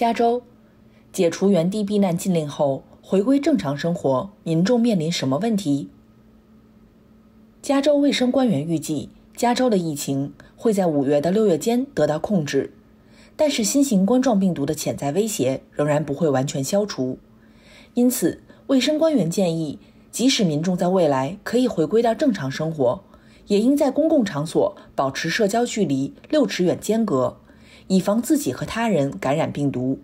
加州解除原地避难禁令后，回归正常生活，民众面临什么问题？加州卫生官员预计，加州的疫情会在五月到六月间得到控制，但是新型冠状病毒的潜在威胁仍然不会完全消除。因此，卫生官员建议，即使民众在未来可以回归到正常生活，也应在公共场所保持社交距离六尺远间隔。以防自己和他人感染病毒，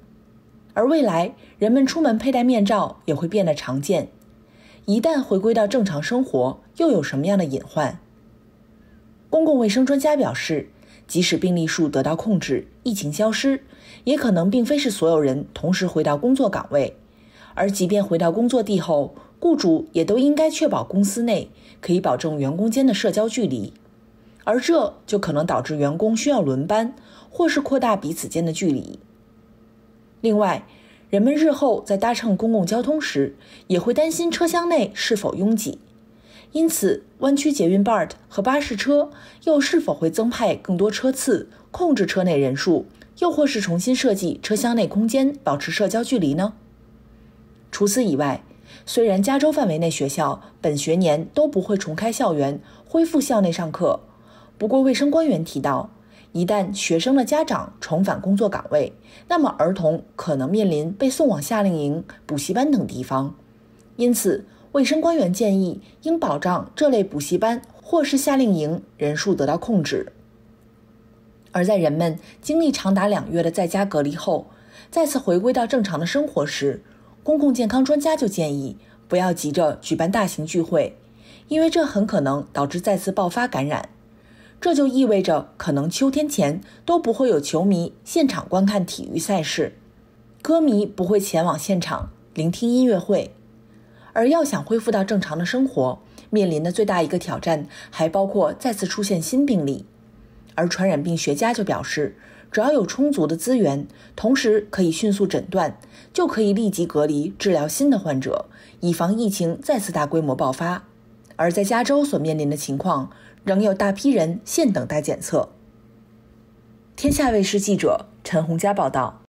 而未来人们出门佩戴面罩也会变得常见。一旦回归到正常生活，又有什么样的隐患？公共卫生专家表示，即使病例数得到控制，疫情消失，也可能并非是所有人同时回到工作岗位。而即便回到工作地后，雇主也都应该确保公司内可以保证员工间的社交距离。而这就可能导致员工需要轮班，或是扩大彼此间的距离。另外，人们日后在搭乘公共交通时，也会担心车厢内是否拥挤。因此，湾区捷运 BART 和巴士车又是否会增派更多车次，控制车内人数，又或是重新设计车厢内空间，保持社交距离呢？除此以外，虽然加州范围内学校本学年都不会重开校园，恢复校内上课。不过，卫生官员提到，一旦学生的家长重返工作岗位，那么儿童可能面临被送往夏令营、补习班等地方。因此，卫生官员建议应保障这类补习班或是夏令营人数得到控制。而在人们经历长达两月的在家隔离后，再次回归到正常的生活时，公共健康专家就建议不要急着举办大型聚会，因为这很可能导致再次爆发感染。这就意味着，可能秋天前都不会有球迷现场观看体育赛事，歌迷不会前往现场聆听音乐会，而要想恢复到正常的生活，面临的最大一个挑战还包括再次出现新病例。而传染病学家就表示，只要有充足的资源，同时可以迅速诊断，就可以立即隔离治疗新的患者，以防疫情再次大规模爆发。而在加州所面临的情况，仍有大批人现等待检测。天下卫视记者陈红佳报道。